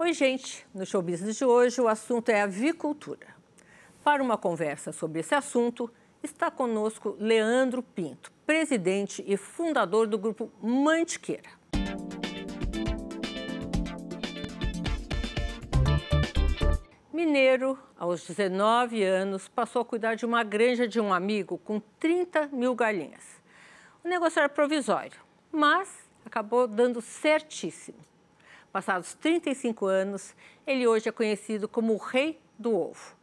Oi, gente! No Show Business de hoje, o assunto é avicultura. Para uma conversa sobre esse assunto, está conosco Leandro Pinto, presidente e fundador do grupo Mantiqueira. Mineiro, aos 19 anos, passou a cuidar de uma granja de um amigo com 30 mil galinhas. O negócio era provisório, mas acabou dando certíssimo. Passados 35 anos, ele hoje é conhecido como o rei do ovo.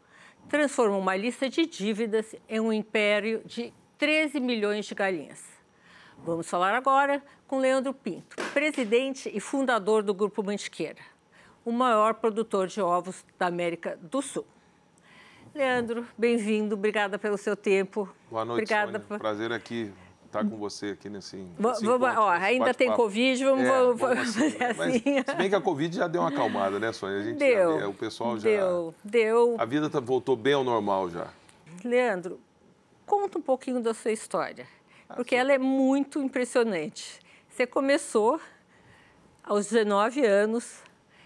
Transformou uma lista de dívidas em um império de 13 milhões de galinhas. Vamos falar agora com Leandro Pinto, presidente e fundador do Grupo Mantiqueira, o maior produtor de ovos da América do Sul. Leandro, bem-vindo, obrigada pelo seu tempo. Boa noite, obrigada Sônia. Prazer aqui estar tá hum. com você aqui nesse. nesse ó, ainda tem Covid, vamos, é, vamos, vamos fazer assim. Né? Mas, assim, se bem que a Covid já deu uma acalmada, né, Sônia? A gente deu, já, o pessoal já. Deu, deu. A vida tá, voltou bem ao normal já. Leandro, conta um pouquinho da sua história, ah, porque sim. ela é muito impressionante. Você começou aos 19 anos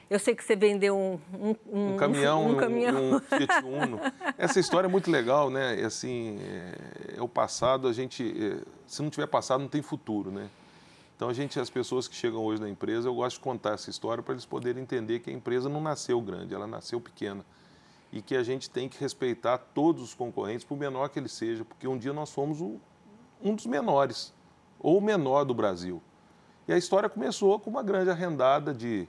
eu sei que você vendeu um, um, um, um caminhão, um, um, caminhão. um Fiat Uno. Essa história é muito legal, né? E, assim, é, é, o passado, a gente. É, se não tiver passado, não tem futuro, né? Então, a gente, as pessoas que chegam hoje na empresa, eu gosto de contar essa história para eles poderem entender que a empresa não nasceu grande, ela nasceu pequena. E que a gente tem que respeitar todos os concorrentes, por menor que ele seja, porque um dia nós fomos o, um dos menores, ou o menor do Brasil. E a história começou com uma grande arrendada de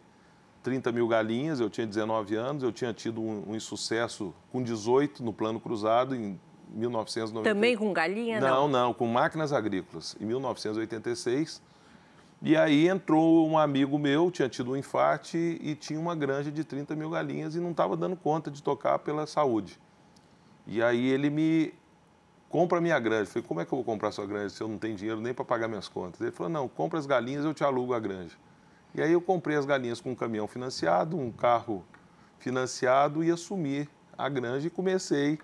30 mil galinhas, eu tinha 19 anos, eu tinha tido um, um insucesso com 18 no plano cruzado em 1990. Também com galinha? Não, não, não com máquinas agrícolas, em 1986. E aí entrou um amigo meu, tinha tido um infarte e tinha uma granja de 30 mil galinhas e não estava dando conta de tocar pela saúde. E aí ele me compra minha granja. Eu falei, como é que eu vou comprar sua granja se eu não tenho dinheiro nem para pagar minhas contas? Ele falou, não, compra as galinhas, eu te alugo a granja. E aí eu comprei as galinhas com um caminhão financiado, um carro financiado e assumi a granja e comecei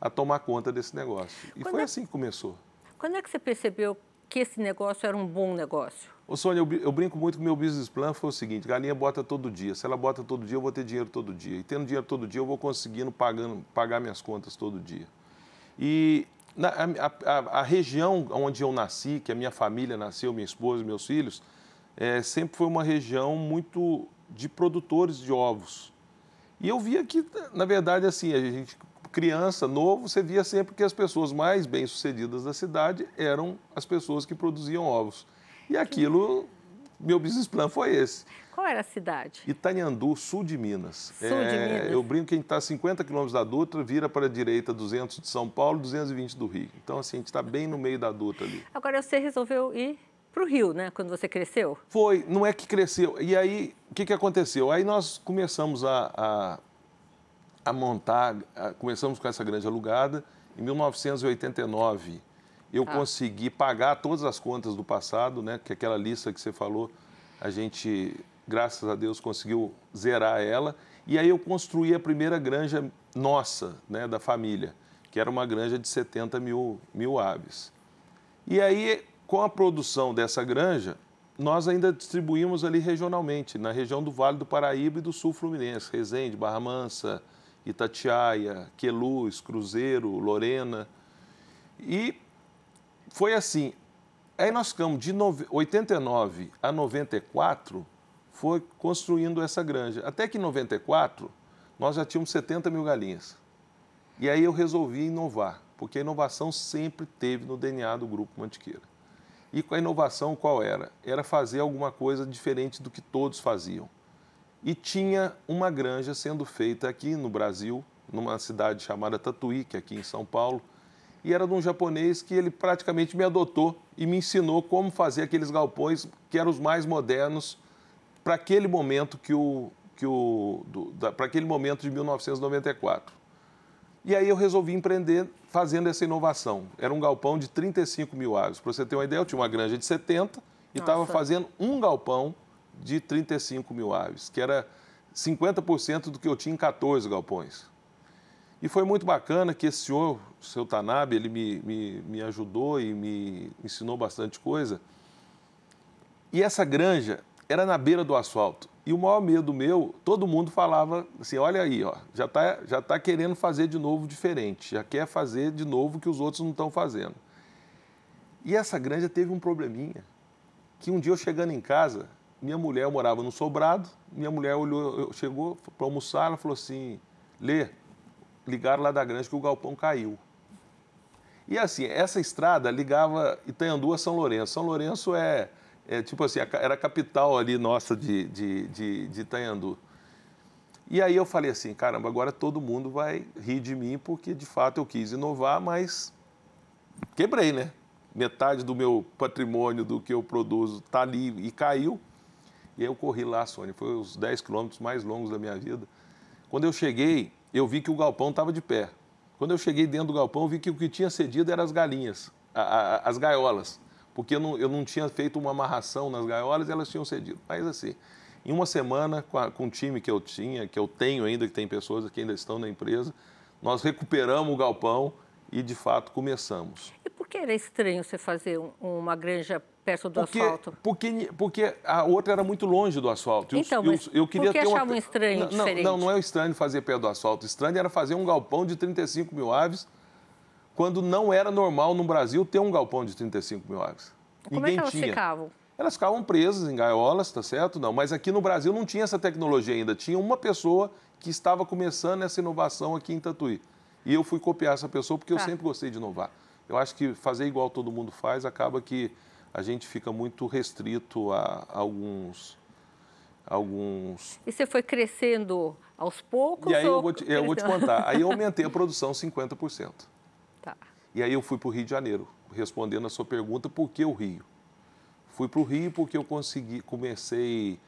a tomar conta desse negócio. E quando foi é... assim que começou. Quando é que você percebeu que esse negócio era um bom negócio? Ô Sônia, eu brinco muito que o meu business plan foi o seguinte, galinha bota todo dia. Se ela bota todo dia, eu vou ter dinheiro todo dia. E tendo dinheiro todo dia, eu vou conseguindo pagando, pagar minhas contas todo dia. E na, a, a, a região onde eu nasci, que a minha família nasceu, minha esposa e meus filhos, é, sempre foi uma região muito de produtores de ovos. E eu via que, na verdade, assim, a gente, criança, novo, você via sempre que as pessoas mais bem-sucedidas da cidade eram as pessoas que produziam ovos. E aquilo, meu business plan foi esse. Qual era a cidade? Itanhandu, sul de Minas. Sul é, de Minas. Eu brinco que tá a gente está a 50 quilômetros da Dutra, vira para a direita 200 de São Paulo, 220 do Rio. Então, assim, a gente está bem no meio da Dutra ali. Agora, você resolveu ir para o Rio, né? Quando você cresceu? Foi, não é que cresceu. E aí, o que, que aconteceu? Aí nós começamos a, a, a montar, a, começamos com essa grande alugada. Em 1989, eu ah. consegui pagar todas as contas do passado, né? Que aquela lista que você falou, a gente, graças a Deus, conseguiu zerar ela. E aí eu construí a primeira granja nossa, né? Da família, que era uma granja de 70 mil, mil aves. E aí com a produção dessa granja, nós ainda distribuímos ali regionalmente, na região do Vale do Paraíba e do Sul Fluminense, Resende, Barra Mansa, Itatiaia, Queluz, Cruzeiro, Lorena. E foi assim. Aí nós ficamos de 89 a 94, foi construindo essa granja. Até que em 94, nós já tínhamos 70 mil galinhas. E aí eu resolvi inovar, porque a inovação sempre teve no DNA do Grupo Mantiqueira. E com a inovação, qual era? Era fazer alguma coisa diferente do que todos faziam. E tinha uma granja sendo feita aqui no Brasil, numa cidade chamada Tatuí, que é aqui em São Paulo, e era de um japonês que ele praticamente me adotou e me ensinou como fazer aqueles galpões que eram os mais modernos para aquele momento que o que o para aquele momento de 1994. E aí eu resolvi empreender fazendo essa inovação. Era um galpão de 35 mil aves. Para você ter uma ideia, eu tinha uma granja de 70 e estava fazendo um galpão de 35 mil aves, que era 50% do que eu tinha em 14 galpões. E foi muito bacana que esse senhor, o seu Tanabe, ele me, me, me ajudou e me ensinou bastante coisa. E essa granja era na beira do asfalto. E o maior medo meu, todo mundo falava assim: olha aí, ó, já está já tá querendo fazer de novo diferente, já quer fazer de novo que os outros não estão fazendo. E essa granja teve um probleminha. Que um dia eu chegando em casa, minha mulher morava no sobrado, minha mulher olhou, chegou para almoçar, ela falou assim: Lê, ligaram lá da granja que o galpão caiu. E assim, essa estrada ligava Itanhandu a São Lourenço. São Lourenço é é, tipo assim, era a capital ali nossa de, de, de, de Itanhandu. E aí eu falei assim, caramba, agora todo mundo vai rir de mim, porque de fato eu quis inovar, mas quebrei, né? Metade do meu patrimônio, do que eu produzo, está ali e caiu. E aí eu corri lá, Sônia, foi os 10 quilômetros mais longos da minha vida. Quando eu cheguei, eu vi que o galpão estava de pé. Quando eu cheguei dentro do galpão, vi que o que tinha cedido eram as galinhas, a, a, as gaiolas porque eu não, eu não tinha feito uma amarração nas gaiolas e elas tinham cedido. Mas assim, em uma semana, com, a, com o time que eu tinha, que eu tenho ainda, que tem pessoas que ainda estão na empresa, nós recuperamos o galpão e de fato começamos. E por que era estranho você fazer uma granja perto do porque, asfalto? Porque, porque a outra era muito longe do asfalto. Então, eu, eu, eu queria por que ter achavam uma... estranho não, diferente? Não, não é estranho fazer perto do asfalto. estranho era fazer um galpão de 35 mil aves quando não era normal no Brasil ter um galpão de 35 mil águas. Como Ninguém é que elas tinha. ficavam? Elas ficavam presas em gaiolas, tá certo? Não, mas aqui no Brasil não tinha essa tecnologia ainda. Tinha uma pessoa que estava começando essa inovação aqui em Tatuí. E eu fui copiar essa pessoa porque tá. eu sempre gostei de inovar. Eu acho que fazer igual todo mundo faz acaba que a gente fica muito restrito a alguns alguns. E você foi crescendo aos poucos? E aí ou... eu, vou te, eu vou te contar. Aí eu aumentei a produção 50%. Tá. E aí eu fui para o Rio de Janeiro, respondendo a sua pergunta, por que o Rio? Fui para o Rio porque eu consegui, comecei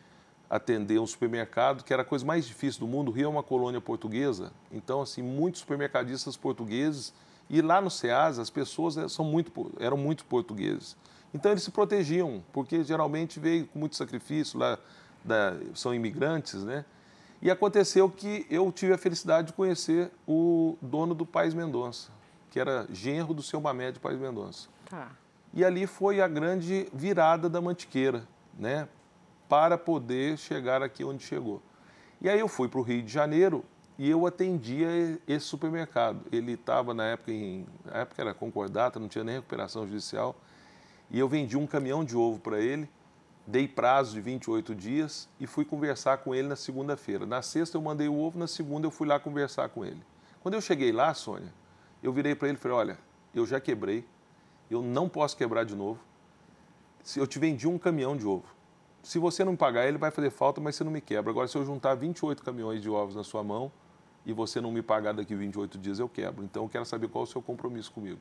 a atender um supermercado, que era a coisa mais difícil do mundo. O Rio é uma colônia portuguesa, então, assim, muitos supermercadistas portugueses, e lá no SEAS as pessoas eh, são muito, eram muito portugueses. Então, eles se protegiam, porque geralmente veio com muito sacrifício, lá da, são imigrantes, né? E aconteceu que eu tive a felicidade de conhecer o dono do Pais Mendonça, que era genro do seu Mamé de Paz Mendonça. Tá. E ali foi a grande virada da Mantiqueira, né? Para poder chegar aqui onde chegou. E aí eu fui para o Rio de Janeiro e eu atendia esse supermercado. Ele estava na época em. Na época era concordata, não tinha nem recuperação judicial. E eu vendi um caminhão de ovo para ele, dei prazo de 28 dias e fui conversar com ele na segunda-feira. Na sexta eu mandei o ovo, na segunda eu fui lá conversar com ele. Quando eu cheguei lá, Sônia, eu virei para ele e falei: olha, eu já quebrei, eu não posso quebrar de novo. Se eu te vendi um caminhão de ovo, se você não pagar ele vai fazer falta, mas você não me quebra. Agora, se eu juntar 28 caminhões de ovos na sua mão e você não me pagar daqui 28 dias, eu quebro. Então, eu quero saber qual é o seu compromisso comigo.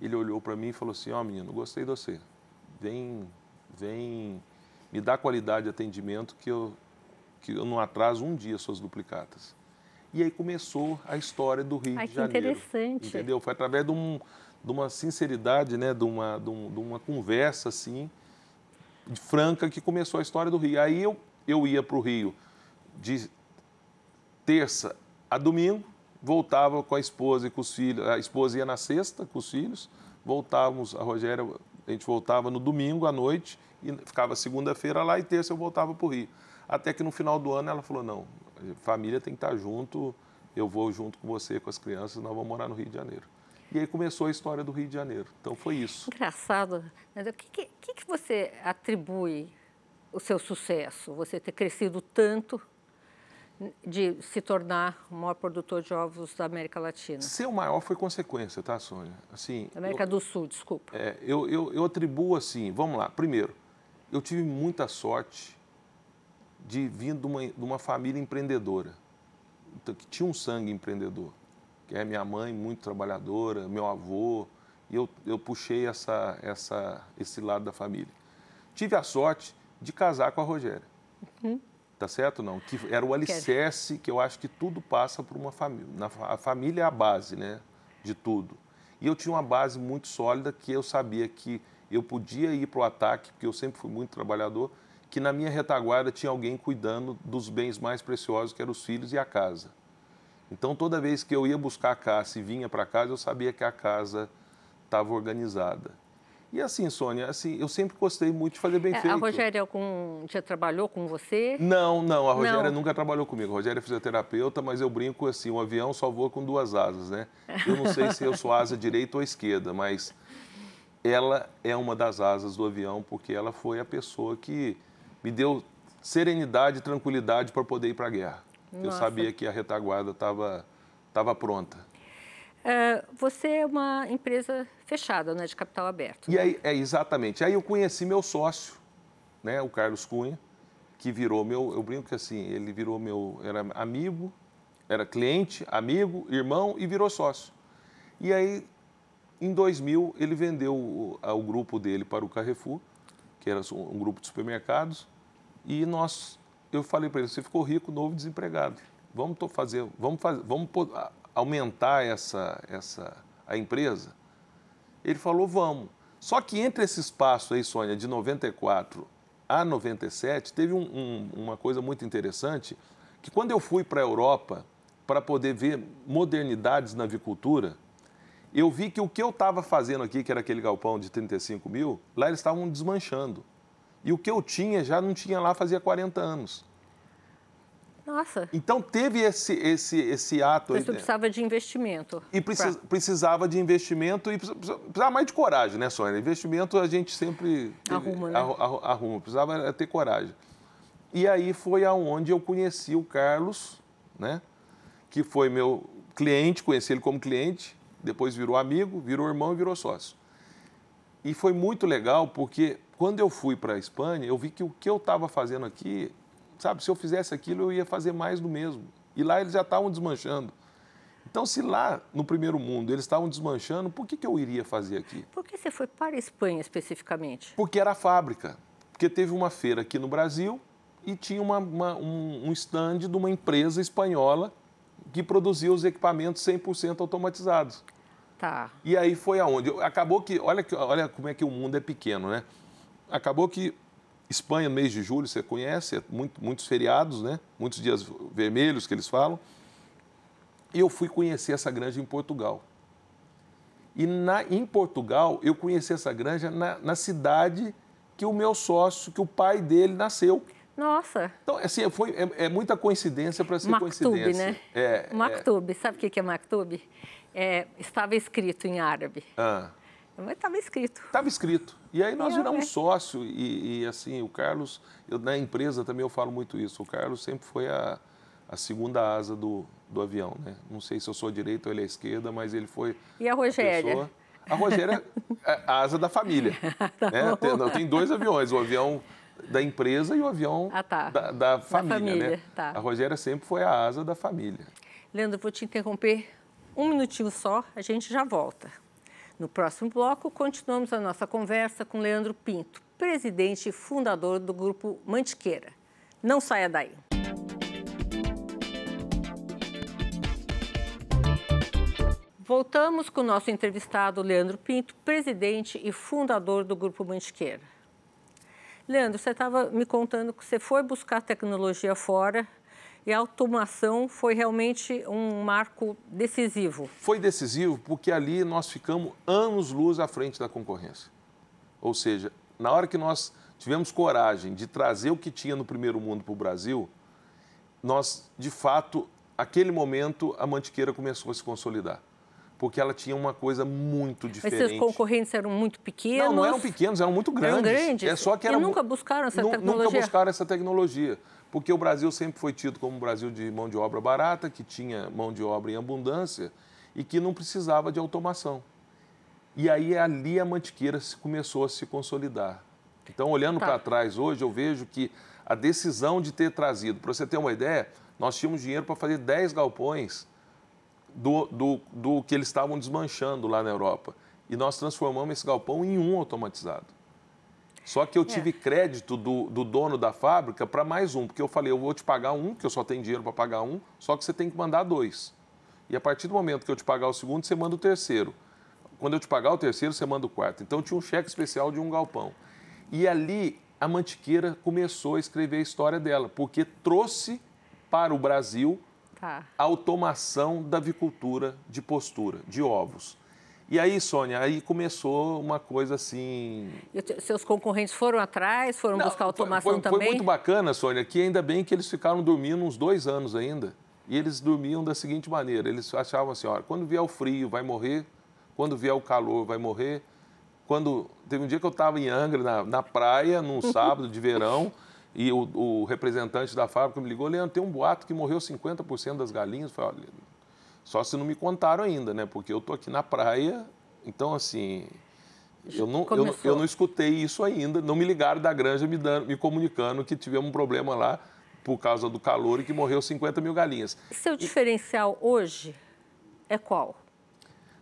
Ele olhou para mim e falou assim: ó, oh, menino, gostei de você. Vem, vem, me dá qualidade de atendimento que eu, que eu não atraso um dia suas duplicatas. E aí começou a história do Rio Ai, de Janeiro. Que interessante. Entendeu? Foi através de, um, de uma sinceridade, né? de, uma, de, um, de uma conversa assim, franca, que começou a história do Rio. Aí eu, eu ia para o Rio de terça a domingo, voltava com a esposa e com os filhos. A esposa ia na sexta com os filhos, voltávamos, a Rogéria, a gente voltava no domingo à noite e ficava segunda-feira lá e terça eu voltava para o Rio. Até que no final do ano ela falou: não, família tem que estar junto, eu vou junto com você, com as crianças, nós vamos morar no Rio de Janeiro. E aí começou a história do Rio de Janeiro. Então foi isso. Engraçado. Mas o que, que, que você atribui o seu sucesso? Você ter crescido tanto de se tornar o maior produtor de ovos da América Latina? Ser o maior foi consequência, tá, Sônia? Assim, América eu, do Sul, desculpa. É, eu, eu, eu atribuo assim, vamos lá. Primeiro, eu tive muita sorte de vindo de uma, de uma família empreendedora, então, que tinha um sangue empreendedor, que é minha mãe muito trabalhadora, meu avô, e eu, eu puxei essa, essa, esse lado da família. Tive a sorte de casar com a Rogéria. Uhum. Tá certo não? Que era o alicerce que eu acho que tudo passa por uma família. Na, a família é a base, né? De tudo. E eu tinha uma base muito sólida que eu sabia que eu podia ir para o ataque, porque eu sempre fui muito trabalhador, que na minha retaguarda tinha alguém cuidando dos bens mais preciosos, que eram os filhos e a casa. Então, toda vez que eu ia buscar a casa e vinha para casa, eu sabia que a casa estava organizada. E assim, Sônia, assim, eu sempre gostei muito de fazer bem é, feito. A Rogéria algum, já trabalhou com você? Não, não, a Rogéria não. nunca trabalhou comigo. A Rogéria é fisioterapeuta, mas eu brinco assim, um avião só voa com duas asas, né? Eu não sei se eu sou asa direita ou esquerda, mas ela é uma das asas do avião, porque ela foi a pessoa que me deu serenidade e tranquilidade para poder ir para a guerra. Nossa. Eu sabia que a retaguarda estava tava pronta. É, você é uma empresa fechada, né, de capital aberto. E né? aí, é, exatamente. Aí eu conheci meu sócio, né, o Carlos Cunha, que virou meu, eu brinco que assim, ele virou meu, era amigo, era cliente, amigo, irmão e virou sócio. E aí, em 2000, ele vendeu o, o grupo dele para o Carrefour que era um grupo de supermercados, e nós, eu falei para ele, você ficou rico, novo desempregado. Vamos fazer, vamos fazer, vamos aumentar essa, essa a empresa. Ele falou, vamos. Só que entre esse espaço aí, Sônia, de 94 a 97, teve um, um, uma coisa muito interessante, que quando eu fui para a Europa para poder ver modernidades na avicultura, eu vi que o que eu estava fazendo aqui, que era aquele galpão de 35 mil, lá eles estavam desmanchando. E o que eu tinha já não tinha lá fazia 40 anos. Nossa. Então teve esse, esse, esse ato. Isso precisava de investimento. E precis, pra... precisava de investimento e precisava, precisava mais de coragem, né, Sônia? Investimento a gente sempre arruma, né? Arru, arruma. Precisava ter coragem. E aí foi aonde eu conheci o Carlos, né? Que foi meu cliente, conheci ele como cliente depois virou amigo, virou irmão e virou sócio. E foi muito legal porque quando eu fui para a Espanha, eu vi que o que eu estava fazendo aqui, sabe, se eu fizesse aquilo, eu ia fazer mais do mesmo. E lá eles já estavam desmanchando. Então, se lá no primeiro mundo eles estavam desmanchando, por que, que eu iria fazer aqui? Por que você foi para a Espanha especificamente? Porque era a fábrica. Porque teve uma feira aqui no Brasil e tinha uma, uma, um, um stand de uma empresa espanhola que produzia os equipamentos 100% automatizados. Tá. E aí foi aonde? Acabou que, olha, que, olha como é que o mundo é pequeno, né? Acabou que Espanha, mês de julho, você conhece, é muito, muitos feriados, né? Muitos dias vermelhos que eles falam. E eu fui conhecer essa granja em Portugal. E na, em Portugal, eu conheci essa granja na, na cidade que o meu sócio, que o pai dele nasceu. Nossa. Então, assim, é, foi, é, é muita coincidência para ser Maktub, coincidência. né? É, Maktub, é... sabe o que é Maktub? É, estava escrito em árabe. Ah. Mas estava escrito. Estava escrito. E aí nós eu, é, viramos é. sócio e, e, assim, o Carlos, eu, na empresa também eu falo muito isso, o Carlos sempre foi a, a segunda asa do, do avião, né? Não sei se eu sou direito ou ele é esquerda, mas ele foi... E a Rogéria? A a Rogéria, é a asa da família. tá né? tem, tem dois aviões, o avião da empresa e o avião ah, tá. da, da, família. Da família né? tá. A Rogéria sempre foi a asa da família. Leandro, vou te interromper um minutinho só, a gente já volta. No próximo bloco, continuamos a nossa conversa com Leandro Pinto, presidente e fundador do Grupo Mantiqueira. Não saia daí. Voltamos com o nosso entrevistado Leandro Pinto, presidente e fundador do Grupo Mantiqueira. Leandro, você estava me contando que você foi buscar tecnologia fora e a automação foi realmente um marco decisivo. Foi decisivo porque ali nós ficamos anos luz à frente da concorrência. Ou seja, na hora que nós tivemos coragem de trazer o que tinha no primeiro mundo para o Brasil, nós, de fato, aquele momento a Mantiqueira começou a se consolidar porque ela tinha uma coisa muito diferente. Mas seus concorrentes eram muito pequenos? Não, não eram pequenos, eram muito grandes. Eram grandes? É só que e nunca buscaram essa tecnologia? Nunca buscaram essa tecnologia, porque o Brasil sempre foi tido como um Brasil de mão de obra barata, que tinha mão de obra em abundância e que não precisava de automação. E aí ali a mantiqueira começou a se consolidar. Então, olhando tá. para trás hoje, eu vejo que a decisão de ter trazido, para você ter uma ideia, nós tínhamos dinheiro para fazer 10 galpões do, do, do que eles estavam desmanchando lá na Europa. E nós transformamos esse galpão em um automatizado. Só que eu é. tive é. crédito do, do, dono da fábrica para mais um, porque eu falei, eu vou te pagar um, que eu só tenho dinheiro para pagar um, só que você tem que mandar dois. E a partir do momento que eu te pagar o segundo, você manda o terceiro. Quando eu te pagar o terceiro, você manda o quarto. Então tinha um cheque especial de um galpão. E ali a Mantiqueira começou a escrever a história dela, porque trouxe para o Brasil Tá. Automação da avicultura de postura, de ovos. E aí, Sônia, aí começou uma coisa assim. E seus concorrentes foram atrás, foram Não, buscar automação foi, foi, também? Foi muito bacana, Sônia, que ainda bem que eles ficaram dormindo uns dois anos ainda. E eles dormiam da seguinte maneira: eles achavam assim, olha, quando vier o frio vai morrer, quando vier o calor vai morrer. Quando teve um dia que eu estava em Angra, na, na praia, num sábado de verão. E o, o, representante da fábrica me ligou, Leandro, tem um boato que morreu 50% das galinhas. Eu falei, olha, só se não me contaram ainda, né? Porque eu tô aqui na praia, então assim. Eu não, eu não, eu, não escutei isso ainda, não me ligaram da granja me, dando, me comunicando que tivemos um problema lá por causa do calor e que morreu 50 mil galinhas. Seu diferencial e... hoje é qual?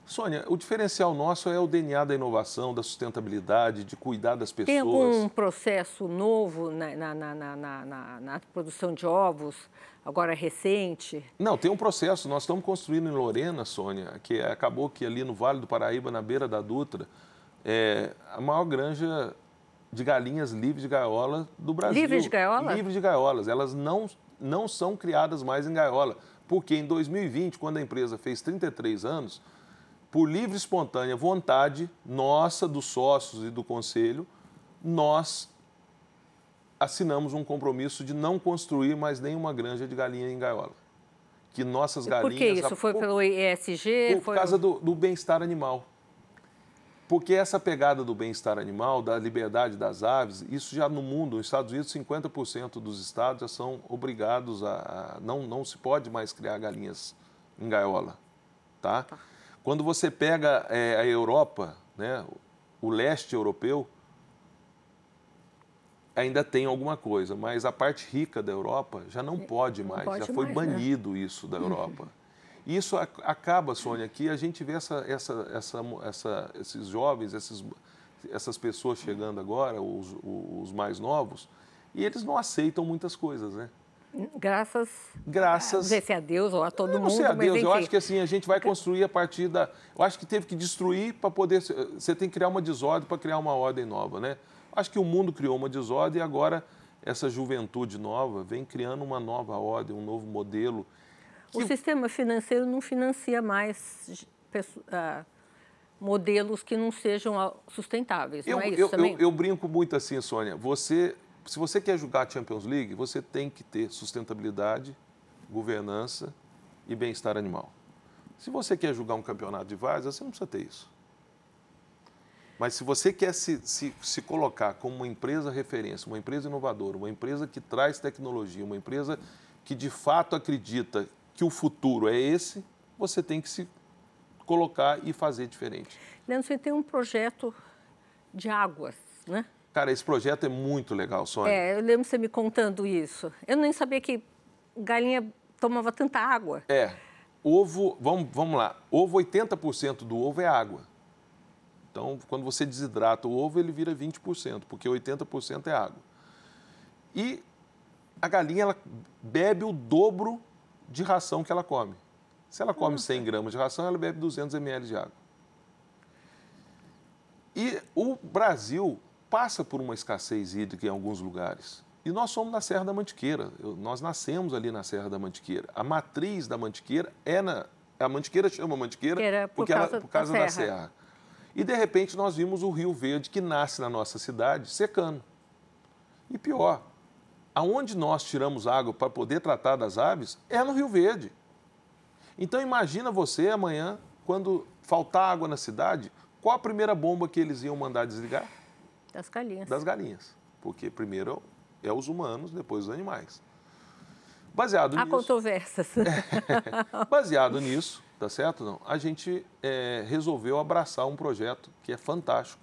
Sônia, o diferencial nosso é o DNA da inovação, da sustentabilidade, de cuidar das pessoas. Tem algum processo novo na, na, na, na produção de ovos, agora recente? Não, tem um processo. Nós estamos construindo em Lorena, Sônia, que é, acabou que ali no Vale do Paraíba, na beira da Dutra, é a maior granja de galinhas livres de gaiola do Brasil. Livres de gaiola? Livres de gaiolas. Elas não, não são criadas mais em gaiola, porque em 2020, quando a empresa fez 33 anos por livre e espontânea vontade nossa, dos sócios e do conselho, nós assinamos um compromisso de não construir mais nenhuma granja de galinha em gaiola. Que nossas galinhas. Por que isso? Foi pelo ESG? Por foi... causa do, do bem-estar animal. Porque essa pegada do bem-estar animal, da liberdade das aves, isso já no mundo, nos Estados Unidos, 50% dos estados já são obrigados a. a não, não se pode mais criar galinhas em gaiola. Tá? tá. Quando você pega é, a Europa, né, o leste europeu, ainda tem alguma coisa, mas a parte rica da Europa já não pode mais, pode já foi mais, né? banido né? isso da Europa. Isso acaba, Sônia, que a gente vê essa, essa, essa, essa esses jovens, esses, essas pessoas chegando agora, os, os mais novos, e eles não aceitam muitas coisas, né? Graças, graças a, é a Deus ou a todo eu mundo. Não sei a Deus, eu acho que assim, a gente vai construir a partir da. Eu acho que teve que destruir para poder. Você tem que criar uma desordem para criar uma ordem nova, né? Acho que o mundo criou uma desordem e agora essa juventude nova vem criando uma nova ordem, um novo modelo. Que... O sistema financeiro não financia mais ah, modelos que não sejam ah, sustentáveis, eu, não é isso eu, também? Eu, eu brinco muito assim, Sônia. Você se você quer jogar a Champions League, você tem que ter sustentabilidade, governança e bem-estar animal. Se você quer jogar um campeonato de várzea, você não precisa ter isso. Mas se você quer se, se, se colocar como uma empresa referência, uma empresa inovadora, uma empresa que traz tecnologia, uma empresa que de fato acredita que o futuro é esse, você tem que se colocar e fazer diferente. Leandro, você tem um projeto de águas, né? Cara, esse projeto é muito legal, Sônia. É, eu lembro você me contando isso. Eu nem sabia que galinha tomava tanta água. É. Ovo, vamos, vamos lá, ovo, 80% do ovo é água. Então, quando você desidrata o ovo, ele vira 20%, porque 80% é água. E a galinha, ela bebe o dobro de ração que ela come. Se ela come Nossa. 100 gramas de ração, ela bebe 200 ml de água. E o Brasil passa por uma escassez hídrica em alguns lugares. E nós somos na Serra da Mantiqueira, Eu, nós nascemos ali na Serra da Mantiqueira. A matriz da Mantiqueira é na. A Mantiqueira chama Mantiqueira por porque causa, ela, por causa da, da serra. serra. E de repente nós vimos o Rio Verde, que nasce na nossa cidade, secando. E pior, aonde nós tiramos água para poder tratar das aves é no Rio Verde. Então imagina você amanhã, quando faltar água na cidade, qual a primeira bomba que eles iam mandar desligar? Das galinhas. Das galinhas. Porque primeiro é os humanos, depois os animais. Baseado Há nisso. Há controvérsias. É, baseado nisso, tá certo? Não, a gente é, resolveu abraçar um projeto que é fantástico,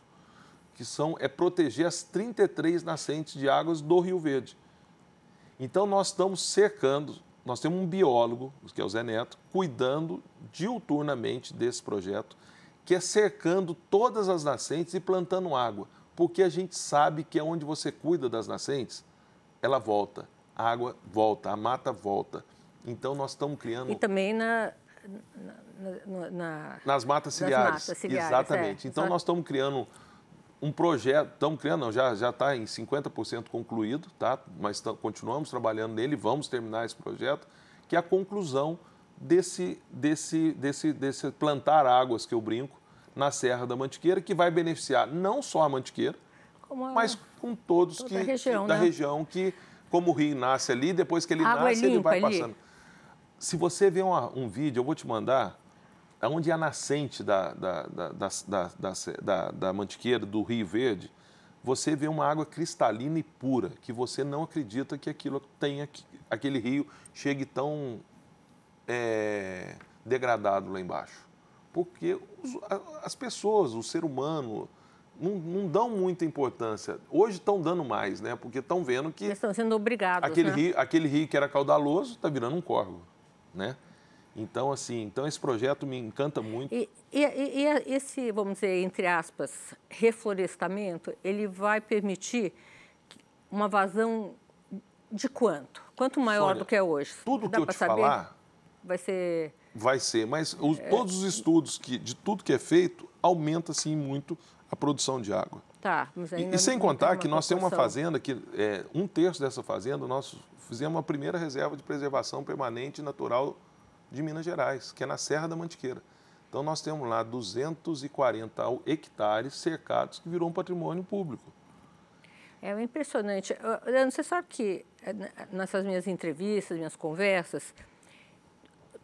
que são, é proteger as 33 nascentes de águas do Rio Verde. Então, nós estamos cercando, nós temos um biólogo, que é o Zé Neto, cuidando diuturnamente desse projeto, que é cercando todas as nascentes e plantando água porque a gente sabe que é onde você cuida das nascentes, ela volta, a água volta, a mata volta. Então nós estamos criando. E também na, na, na, nas matas ciliares. Matas ciliares é. Exatamente. É. Então Só... nós estamos criando um projeto, estamos criando, não, já já está em 50% concluído, tá? Mas continuamos trabalhando nele, vamos terminar esse projeto, que é a conclusão desse desse desse desse plantar águas que eu brinco, na Serra da Mantiqueira, que vai beneficiar não só a Mantiqueira, a... mas com todos região, da né? região que, como o rio nasce ali, depois que ele Água nasce, é ele vai passando. Ali. Se você vê uma, um vídeo, eu vou te mandar, onde é a nascente da, da, da, da, da, da, da Mantiqueira, do Rio Verde, você vê uma água cristalina e pura, que você não acredita que aquilo tenha, aquele rio chegue tão é, degradado lá embaixo porque os, as pessoas, o ser humano, não, não, dão muita importância. Hoje estão dando mais, né? Porque estão vendo que. Eles estão sendo obrigados. Aquele, né? rio, aquele rio que era caudaloso está virando um córrego, né? Então, assim, então esse projeto me encanta muito. E, e, e, esse, vamos dizer, entre aspas, reflorestamento, ele vai permitir uma vazão de quanto? Quanto maior Sônia, do que é hoje? Tudo Dá que eu te saber? falar... Vai ser vai ser. Mas os, é. todos os estudos que, de tudo que é feito, aumenta sim muito a produção de água. Tá, e, e sem contar que nós temos uma fazenda que é, um terço dessa fazenda nós fizemos a primeira reserva de preservação permanente natural de Minas Gerais, que é na Serra da Mantiqueira. Então nós temos lá 240 hectares cercados que virou um patrimônio público. É impressionante. Leandro, você sabe que é, nessas minhas entrevistas, minhas conversas,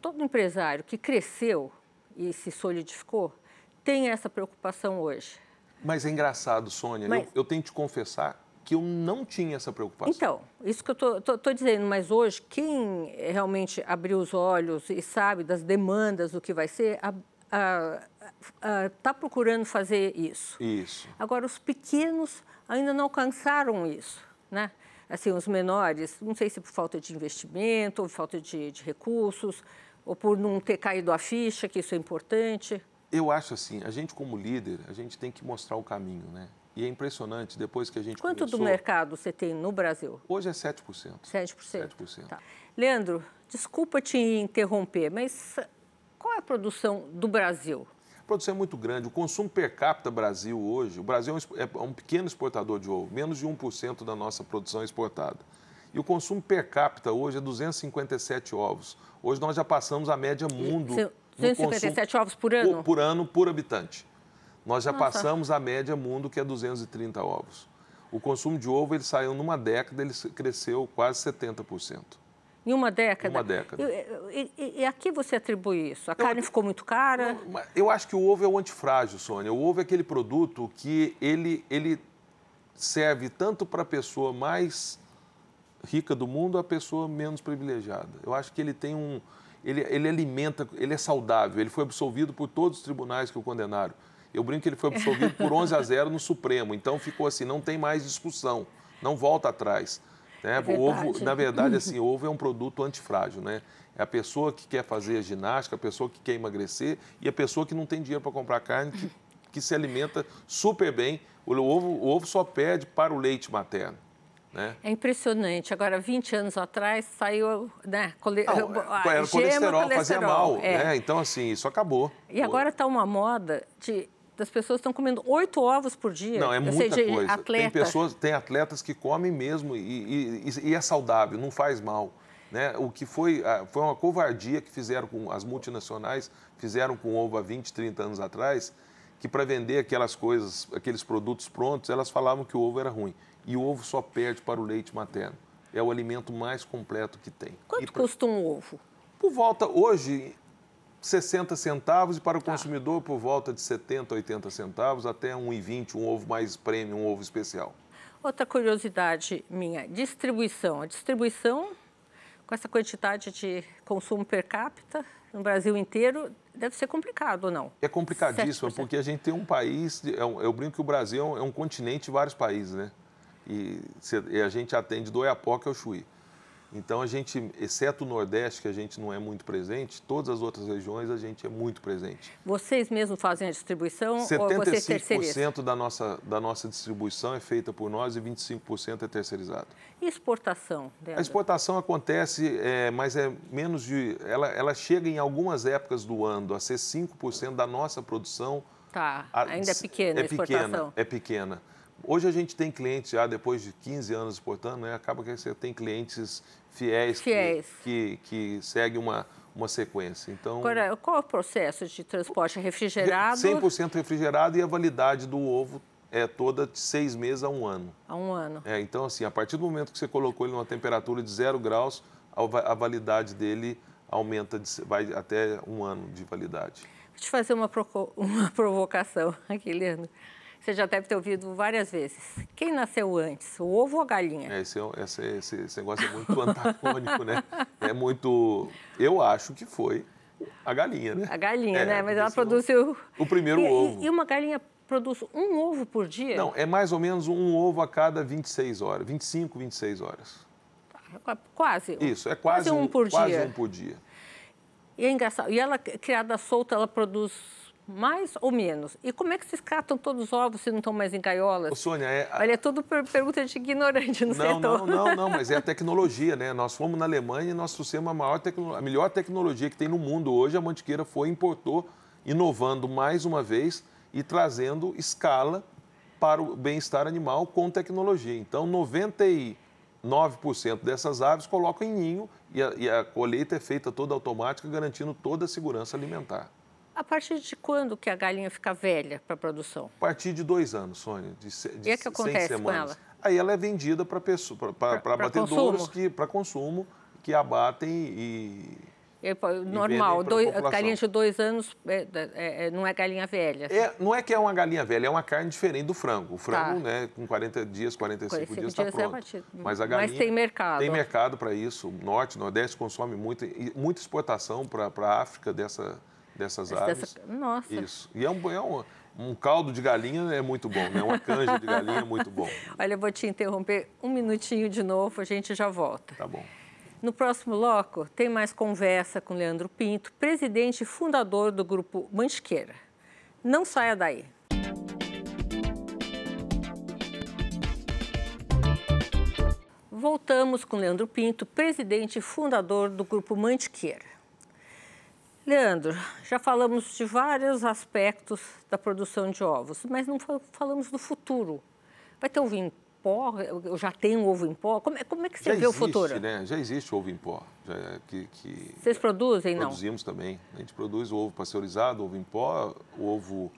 todo empresário que cresceu e se solidificou tem essa preocupação hoje. Mas é engraçado, Sônia, mas... eu, eu tenho que te confessar que eu não tinha essa preocupação. Então, isso que eu estou dizendo, mas hoje, quem realmente abriu os olhos e sabe das demandas do que vai ser, está procurando fazer isso. Isso. Agora, os pequenos ainda não alcançaram isso, né? Assim, os menores, não sei se por falta de investimento, ou falta de, de recursos, ou por não ter caído a ficha, que isso é importante? Eu acho assim, a gente como líder, a gente tem que mostrar o caminho, né? E é impressionante, depois que a gente Quanto começou... do mercado você tem no Brasil? Hoje é 7%. 7%? 7%. Tá. Leandro, desculpa te interromper, mas qual é a produção do Brasil? A produção é muito grande. O consumo per capita Brasil hoje, o Brasil é um é pequeno exportador de ovo, menos de 1% da nossa produção é exportada. E o consumo per capita hoje é 257 ovos. Hoje nós já passamos a média mundo. 257 ovos por ano? Por, por, ano, por habitante. Nós já Nossa. passamos a média mundo, que é 230 ovos. O consumo de ovo, ele saiu numa década, ele cresceu quase 70%. Em uma década? Uma década. E, e, e a que você atribui isso? A eu, carne ficou muito cara? Eu, eu acho que o ovo é o antifrágil, Sônia. O ovo é aquele produto que ele, ele serve tanto para a pessoa mais rica do mundo à pessoa menos privilegiada. Eu acho que ele tem um. Ele, ele alimenta, ele é saudável, ele foi absolvido por todos os tribunais que o condenaram. Eu brinco que ele foi absolvido por 11 a 0 no Supremo, então ficou assim, não tem mais discussão, não volta atrás. Né? É Ovo, na verdade, assim, ovo é um produto antifrágil, né? É a pessoa que quer fazer ginástica, a pessoa que quer emagrecer e a pessoa que não tem dinheiro para comprar carne, que, que, se alimenta super bem. O ovo, o ovo só pede para o leite materno. Né? É impressionante. Agora, 20 anos atrás, saiu né, cole... Não, a ah, era gema, colesterol, colesterol, fazia mal. É. Né? Então, assim, isso acabou. E agora está uma moda de as pessoas estão comendo oito ovos por dia. Não, é muita seja, coisa. Atleta. Tem pessoas, tem atletas que comem mesmo e, e, e, é saudável, não faz mal. Né? O que foi, ah, foi uma covardia que fizeram com as multinacionais, fizeram com ovo há 20, 30 anos atrás, que para vender aquelas coisas, aqueles produtos prontos, elas falavam que o ovo era ruim. E o ovo só perde para o leite materno. É o alimento mais completo que tem. Quanto pra... custa um ovo? Por volta, hoje, 60 centavos e para o tá. consumidor por volta de 70, 80 centavos, até 1,20, um ovo mais prêmio, um ovo especial. Outra curiosidade minha, distribuição. A distribuição, com essa quantidade de consumo per capita no Brasil inteiro, deve ser complicado ou não? É complicadíssimo, 7%. porque a gente tem um país, é é, eu brinco que o Brasil é um continente e vários países, né? e, e a gente atende do Oiapoque ao Chuí. Então a gente, exceto o Nordeste, que a gente não é muito presente, todas as outras regiões a gente é muito presente. Vocês mesmos fazem a distribuição 75% ou da nossa da nossa distribuição é feita por nós e 25% é terceirizado. E exportação? Leandro? A exportação acontece, é, mas é menos de, ela, ela chega em algumas épocas do ano a ser 5% da nossa produção. Tá, ainda é pequena. É a exportação. pequena, é pequena. Hoje a gente tem clientes, já depois de 15 anos exportando, né, acaba que você tem clientes fiéis, fiéis. Que, que, que seguem uma, uma sequência. Então, Agora, qual é o processo de transporte é refrigerado? 100% refrigerado e a validade do ovo é toda de seis meses a um ano. A um ano. É, então, assim, a partir do momento que você colocou ele numa temperatura de zero graus, a validade dele aumenta, de, vai até um ano de validade. Vou te fazer uma, uma provocação aqui, Leandro você já deve ter ouvido várias vezes. Quem nasceu antes, o ovo ou a galinha? É, esse, é esse, esse, esse negócio é muito antagônico, né? É muito. Eu acho que foi a galinha, né? A galinha, é, né? Mas ela produz o. O primeiro e, ovo. E uma galinha produz um ovo por dia? Não, é mais ou menos um ovo a cada 26 horas, 25, 26 horas. Quase. Isso, é quase, quase um, um, por quase dia. um por dia. E é engraçado. E ela, criada solta, ela produz mais ou menos. E como é que vocês catam todos os ovos se não estão mais em gaiolas? Ô, Sônia, é... Olha, é tudo pergunta de ignorante no não, setor. Não, não, não, mas é a tecnologia, né? Nós fomos na Alemanha e nós trouxemos a, maior a melhor tecnologia que tem no mundo hoje. A Mantiqueira foi importou, inovando mais uma vez e trazendo escala para o bem-estar animal com tecnologia. Então, 99% dessas aves colocam em ninho e a, e a colheita é feita toda automática, garantindo toda a segurança alimentar. A partir de quando que a galinha fica velha para produção? A partir de dois anos, Sônia. De, de e é que acontece com ela? Aí ela é vendida para abatedouros para consumo que abatem e é, normal, dois, galinha de dois anos é, é, é, não é galinha velha. Assim. É, não é que é uma galinha velha, é uma carne diferente do frango. O tá. frango, tá. né, com 40 dias, 45, dias, está é pronto. Mas a galinha Mas tem mercado. Tem mercado para isso. O norte, o nordeste consome muito, muita exportação para a África dessa, dessas áreas aves. Dessa... Nossa. Isso. E é um, é um, um caldo de galinha é muito bom, né? Uma canja de galinha é muito bom. Olha, eu vou te interromper um minutinho de novo, a gente já volta. Tá bom. No próximo bloco, tem mais conversa com Leandro Pinto, presidente e fundador do grupo Mantiqueira. Não saia daí. Voltamos com Leandro Pinto, presidente e fundador do grupo Mantiqueira. Leandro, já falamos de vários aspectos da produção de ovos, mas não falamos do futuro. Vai ter ovo em pó? Eu já tenho ovo em pó? Como é, como é que você já vê existe, o futuro? Né? Já existe ovo em pó. Já, que, que Vocês produzem, não? Produzimos também. A gente produz o ovo pasteurizado, ovo em pó, ovo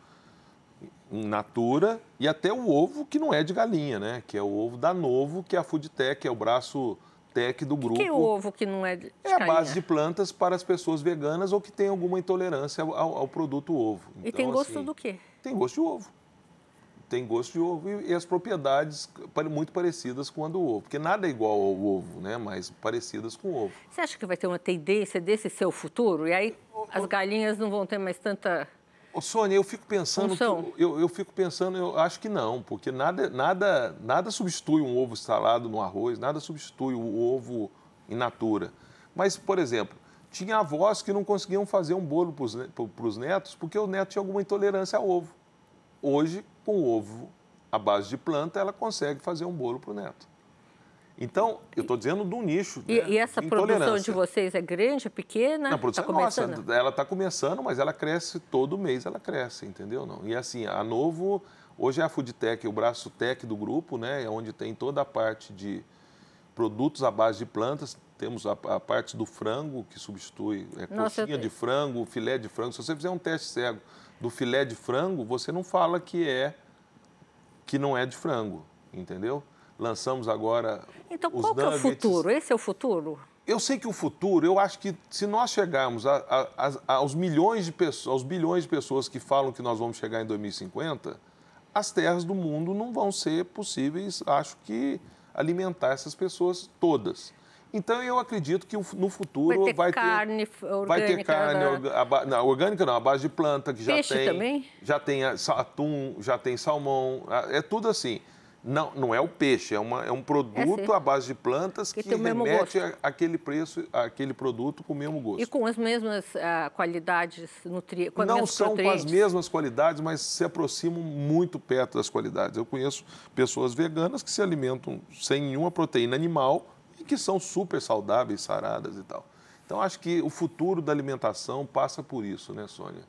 em natura e até o ovo que não é de galinha, né? Que é o ovo da Novo, que é a Foodtech, é o braço tech do grupo. O que é o ovo que não é de É a base de plantas para as pessoas veganas ou que têm alguma intolerância ao, ao produto ovo. Então, e tem gosto assim, do quê? Tem gosto de ovo. Tem gosto de ovo e, e, as propriedades muito parecidas com a do ovo. Porque nada é igual ao ovo, né? Mas parecidas com o ovo. Você acha que vai ter uma tendência desse ser o futuro? E aí as galinhas não vão ter mais tanta Ô, Sônia, eu fico pensando. Que, eu, eu fico pensando, eu acho que não, porque nada, nada, nada substitui um ovo salado no arroz, nada substitui o ovo in natura. Mas, por exemplo, tinha avós que não conseguiam fazer um bolo para os netos porque o neto tinha alguma intolerância ao ovo. Hoje, com ovo à base de planta, ela consegue fazer um bolo para o neto. Então, eu estou dizendo do nicho. E, né? e essa produção de vocês é grande, é pequena? Não, a produção tá é começando? nossa. Ela está começando, mas ela cresce todo mês, ela cresce, entendeu? Não. E assim, a Novo, hoje é a Foodtech, o braço tech do grupo, né? É onde tem toda a parte de produtos à base de plantas. Temos a, a parte do frango, que substitui é, nossa, coxinha de frango, filé de frango. Se você fizer um teste cego do filé de frango, você não fala que é que não é de frango, entendeu? lançamos agora. Então, os qual nuggets. é o futuro? Esse é o futuro? Eu sei que o futuro, eu acho que se nós chegarmos a, a, a, aos milhões de pessoas, aos bilhões de pessoas que falam que nós vamos chegar em 2050, as terras do mundo não vão ser possíveis, acho que, alimentar essas pessoas todas. Então eu acredito que no futuro vai ter vai carne ter, orgânica, vai ter carne não, orgânica não, a base de planta que já tem, também? já tem atum, já tem salmão, é tudo assim. Não, não é o peixe, é, uma, é um produto é à base de plantas que, que remete àquele preço, aquele produto com o mesmo gosto. E com as mesmas uh, qualidades nutri... Não são com as mesmas qualidades, mas se aproximam muito perto das qualidades. Eu conheço pessoas veganas que se alimentam sem nenhuma proteína animal e que são super saudáveis, saradas e tal. Então, acho que o futuro da alimentação passa por isso, né, Sônia?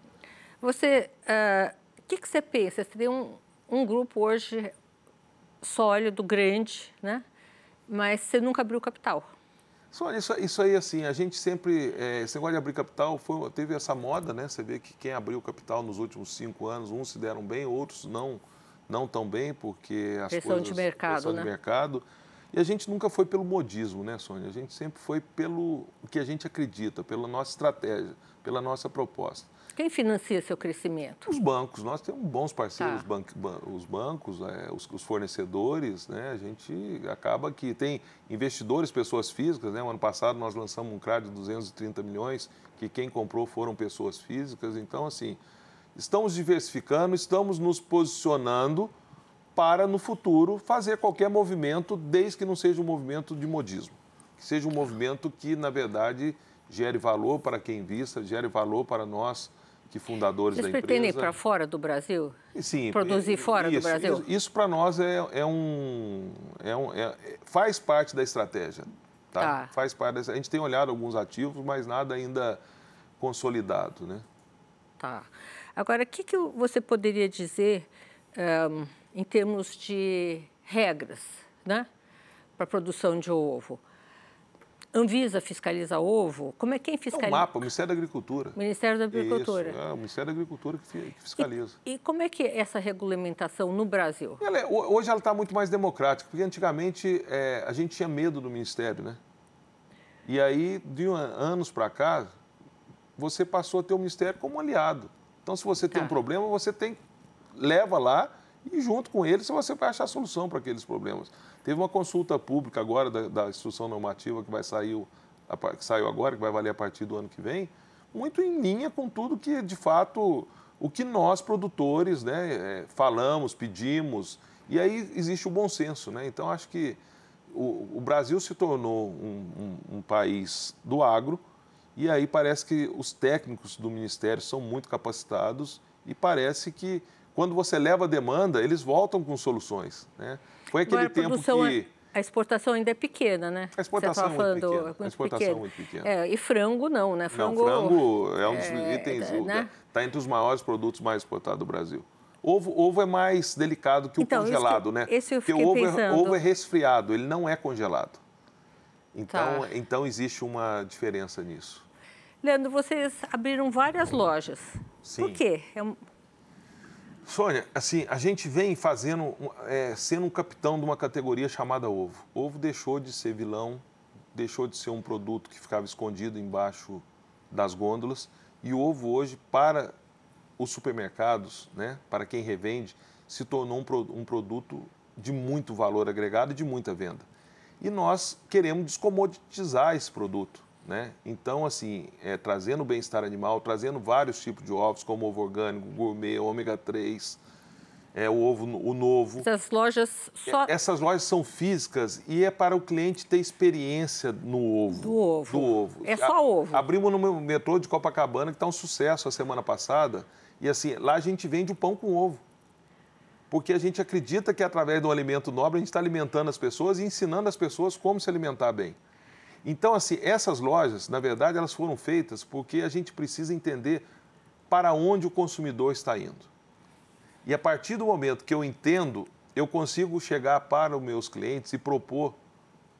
Você, o uh, ah, que, que você pensa? Você tem um, um grupo hoje sólido, grande, né? Mas você nunca abriu capital. Só isso, isso aí, assim, a gente sempre. É, esse negócio de abrir capital foi, teve essa moda, né? Você vê que quem abriu capital nos últimos cinco anos, uns se deram bem, outros não não tão bem, porque as pressão coisas. De mercado, pressão né? de mercado. E a gente nunca foi pelo modismo, né, Sônia? A gente sempre foi pelo que a gente acredita, pela nossa estratégia, pela nossa proposta. Quem financia seu crescimento? Os bancos. Nós temos bons parceiros, tá. ban os bancos, é, os, os, fornecedores. Né? A gente acaba que tem investidores, pessoas físicas. Né? O ano passado nós lançamos um crédito de 230 milhões, que quem comprou foram pessoas físicas. Então, assim, estamos diversificando, estamos nos posicionando para, no futuro, fazer qualquer movimento, desde que não seja um movimento de modismo. Que seja um movimento que, na verdade, gere valor para quem vista, gere valor para nós que fundadores Vocês da empresa... Vocês pretendem ir para fora do Brasil? Sim. Produzir é, fora isso, do Brasil? Isso, isso para nós é, é um... É um é, faz parte da estratégia, tá? tá? Faz parte A gente tem olhado alguns ativos, mas nada ainda consolidado, né? Tá. Agora, o que, que você poderia dizer um, em termos de regras, né? Para a produção de ovo? Anvisa fiscaliza ovo? Como é quem fiscaliza? É o mapa, o Ministério da Agricultura. Ministério da Agricultura. Isso, é o Ministério da Agricultura que, fiscaliza. E, e como é que é essa regulamentação no Brasil? Ela é, hoje ela está muito mais democrática, porque antigamente é, a gente tinha medo do Ministério, né? E aí, de um, anos para cá, você passou a ter o Ministério como aliado. Então, se você tem tá. um problema, você tem leva lá e junto com eles você vai achar solução para aqueles problemas. Teve uma consulta pública agora da, da instrução normativa que vai sair, que saiu agora, que vai valer a partir do ano que vem, muito em linha com tudo que, de fato, o que nós, produtores, né, é, falamos, pedimos. E aí existe o bom senso. Né? Então, acho que o, o Brasil se tornou um, um, um país do agro, e aí parece que os técnicos do Ministério são muito capacitados e parece que quando você leva a demanda, eles voltam com soluções. Né? Foi aquele Agora, é tempo que... A exportação ainda é pequena, né? A exportação tá é muito é pequena. Muito a exportação pequena. é muito pequena. e frango não, né? Frango, não, frango é um dos é, itens, está né? Tá entre os maiores produtos mais exportados do Brasil. Ovo, ovo é mais delicado que o então, congelado, congelado, que, né? Esse eu fiquei Porque o ovo é, ovo é, resfriado, ele não é congelado. Então, tá. então existe uma diferença nisso. Leandro, vocês abriram várias lojas. Sim. Por quê? É um Sônia, assim, a gente vem fazendo, é, sendo um capitão de uma categoria chamada ovo. Ovo deixou de ser vilão, deixou de ser um produto que ficava escondido embaixo das gôndolas e o ovo hoje para os supermercados, né, para quem revende, se tornou um, um produto de muito valor agregado e de muita venda. E nós queremos descomoditizar esse produto. Né? Então, assim, é, trazendo bem-estar animal, trazendo vários tipos de ovos, como ovo orgânico, gourmet, ômega 3, é, o ovo o novo. Essas lojas só... É, essas lojas são físicas e é para o cliente ter experiência no ovo. Do ovo. Do ovo. É só ovo. abrimos no metrô de Copacabana, que está um sucesso a semana passada. E assim, lá a gente vende o pão com ovo. Porque a gente acredita que através de um alimento nobre a gente está alimentando as pessoas e ensinando as pessoas como se alimentar bem. Então, assim, essas lojas, na verdade, elas foram feitas porque a gente precisa entender para onde o consumidor está indo. E a partir do momento que eu entendo, eu consigo chegar para os meus clientes e propor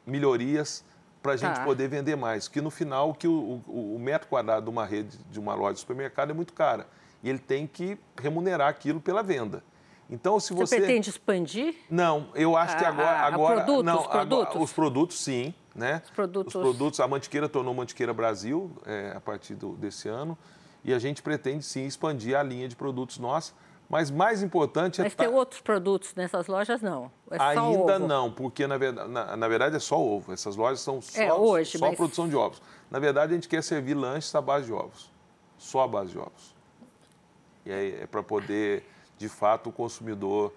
melhorias para a gente tá. poder vender mais. Que no final, que o, o, o, metro quadrado de uma rede, de uma loja de supermercado é muito cara. E ele tem que remunerar aquilo pela venda. Então, se você... Você pretende expandir? Não, eu acho a, que ah, agora... Ah, ah, agora a produtos, não, produtos? Agora, os produtos, sim né? Os produtos. Os produtos, a Mantiqueira tornou Mantiqueira Brasil é, a partir do, desse ano. E a gente pretende sim expandir a linha de produtos nossa. Mas mais importante é. Mas tá tem tá... outros produtos nessas lojas, não? É Ainda não, porque na verdade, na, na, verdade é só ovo. Essas lojas são é, só, é, hoje, só mas... produção de ovos. Na verdade, a gente quer servir lanches à base de ovos. Só à base de ovos. E aí é para poder, de fato, o consumidor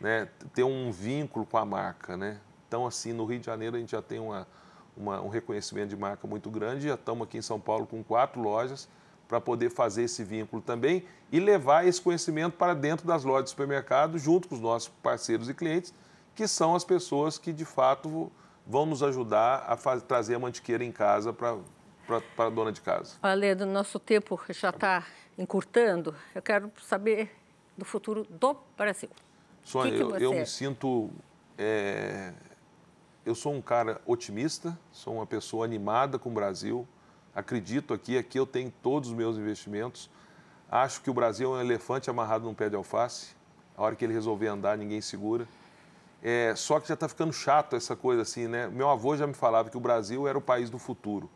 né, ter um vínculo com a marca, né? Então, assim, no Rio de Janeiro a gente já tem uma, uma, um reconhecimento de marca muito grande, já estamos aqui em São Paulo com quatro lojas para poder fazer esse vínculo também e levar esse conhecimento para dentro das lojas de supermercado, junto com os nossos parceiros e clientes, que são as pessoas que de fato vão nos ajudar a fazer, trazer a mantiqueira em casa para para a dona de casa. Olha, do nosso tempo já está tá encurtando. Eu quero saber do futuro do Brasil. Sônia, eu, eu me sinto é eu sou um cara otimista, sou uma pessoa animada com o Brasil, acredito aqui, aqui eu tenho todos os meus investimentos. Acho que o Brasil é um elefante amarrado num pé de alface. A hora que ele resolver andar, ninguém segura. É, só que já está ficando chato essa coisa assim, né? Meu avô já me falava que o Brasil era o país do futuro.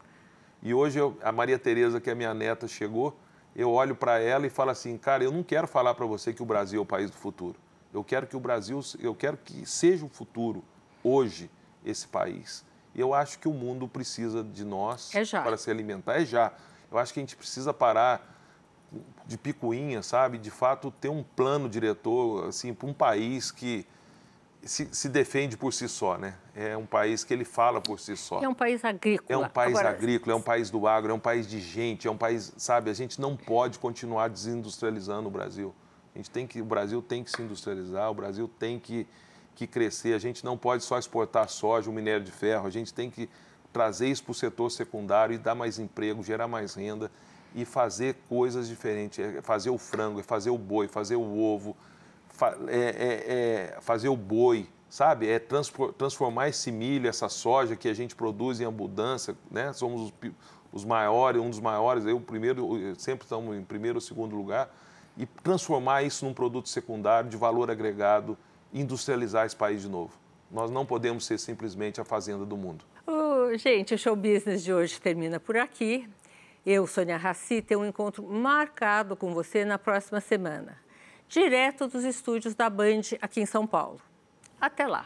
E hoje eu, a Maria Tereza, que é minha neta, chegou, eu olho para ela e falo assim, cara, eu não quero falar para você que o Brasil é o país do futuro. Eu quero que o Brasil, eu quero que seja o futuro hoje esse país. E eu acho que o mundo precisa de nós é para se alimentar. É já. Eu acho que a gente precisa parar de picuinha, sabe? De fato, ter um plano diretor assim, para um país que se, se, defende por si só, né? É um país que ele fala por si só. É um país agrícola. É um país Agora... agrícola, é um país do agro, é um país de gente, é um país, sabe? A gente não pode continuar desindustrializando o Brasil. A gente tem que, o Brasil tem que se industrializar, o Brasil tem que que crescer. A gente não pode só exportar soja, o minério de ferro. A gente tem que trazer isso para o setor secundário e dar mais emprego, gerar mais renda e fazer coisas diferentes. É fazer o frango, é fazer o boi, fazer o ovo, é, é, é, fazer o boi, sabe? É transformar esse milho, essa soja que a gente produz em abundância, né? Somos os, os maiores, um dos maiores, eu primeiro, sempre estamos em primeiro ou segundo lugar, e transformar isso num produto secundário de valor agregado industrializar esse país de novo. Nós não podemos ser simplesmente a fazenda do mundo. Uh, gente, o show business de hoje termina por aqui. Eu, Sônia Raci, tenho um encontro marcado com você na próxima semana, direto dos estúdios da Band aqui em São Paulo. Até lá!